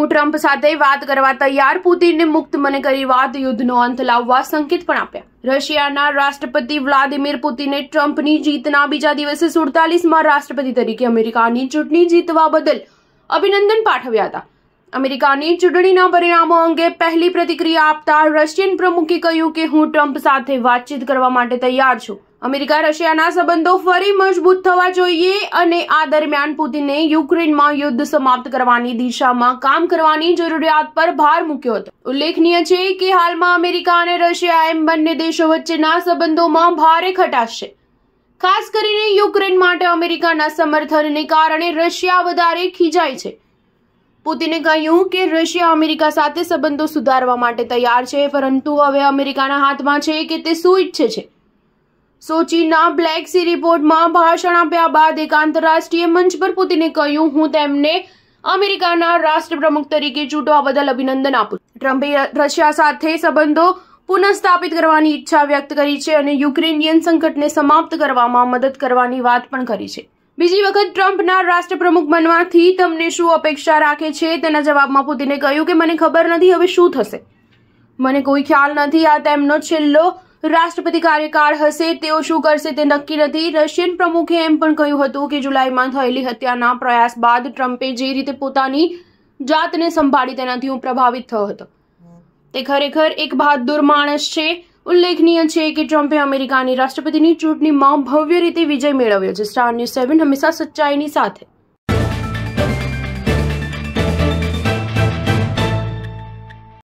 હું ટ્રમ્પ સાથે વાત કરવા તૈયાર પુતિનને મુક્ત મને કરી વાત યુદ્ધનો અંત લાવવા સંકેત પણ આપ્યા રશિયાના રાષ્ટ્રપતિ વ્લાદિમીર પુતિને ટ્રમ્પની જીતના બીજા દિવસે સુડતાલીસમાં રાષ્ટ્રપતિ તરીકે અમેરિકાની ચૂંટણી જીતવા બદલ અભિનંદન પાઠવ્યા હતા અમેરિકાની ચૂંટણીના પરિણામો અંગે પહેલી પ્રતિક્રિયા આપતા રશિયન પ્રમુખે કહ્યું કે હું ટ્રમ્પ સાથે વાતચીત કરવા માટે તૈયાર છું અમેરિકા રશિયાના સંબંધો ફરી મજબૂત થવા જોઈએ અને આ દરમિયાન પુતિને યુક્રેનમાં યુદ્ધ સમાપ્ત કરવાની દિશામાં કામ કરવાની જરૂરિયાત પર ભાર મૂક્યો હતો ઉલ્લેખનીય છે કે હાલમાં અમેરિકા અને રશિયા એમ બંને દેશો વચ્ચેના સંબંધોમાં ભારે ખટાશ છે ખાસ કરીને યુક્રેન માટે અમેરિકાના સમર્થનને કારણે રશિયા વધારે ખીજાય છે પુતિને કહ્યું કે રશિયા અમેરિકા સાથે સંબંધો સુધારવા માટે તૈયાર છે પરંતુ હવે અમેરિકાના હાથમાં છે કે તે શું ઈચ્છે છે સોચીના બ્લેક સી રિપોર્ટમાં ભાષણ આપ્યા બાદ એક આંતરરાષ્ટ્રીય મંચ પર પુતિને કહ્યું હું તેમને અમેરિકાના રાષ્ટ્રપ્રમુખ તરીકે ચૂંટવા બદલ અભિનંદન આપું ટ્રમ્પે રશિયા સાથે સંબંધો પુનઃસ્થાપિત કરવાની ઈચ્છા વ્યક્ત કરી છે અને યુક્રેનિયન સંકટને સમાપ્ત કરવામાં મદદ કરવાની વાત પણ કરી છે બીજી વખત ટ્રમ્પના રાષ્ટ્રપ્રમુખ બનવાથી તમને શું અપેક્ષા રાખે છે તેના જવાબમાં પુતિને કહ્યું કે મને ખબર નથી હવે શું થશે મને કોઈ ખ્યાલ નથી આ તેમનો છેલ્લો રાષ્ટ્રપતિ કાર્યકાળ હશે તેઓ શું કરશે તે નક્કી નથી રશિયન પ્રમુખે એમ પણ કહ્યું હતું કે જુલાઈમાં થયેલી હત્યાના પ્રયાસ બાદ ટ્રમ્પે જે રીતે પોતાની જાતને સંભાળી તેનાથી હું પ્રભાવિત થયો હતો તે ખરેખર એક બહાદુર માણસ છે ઉલ્લેખનીય છે કે ટ્રમ્પે અમેરિકાની રાષ્ટ્રપતિની ચૂંટણીમાં ભવ્ય રીતે વિજય મેળવ્યો છે સ્ટાર ન્યૂઝ સેવન હંમેશા સચ્ચાઈની સાથે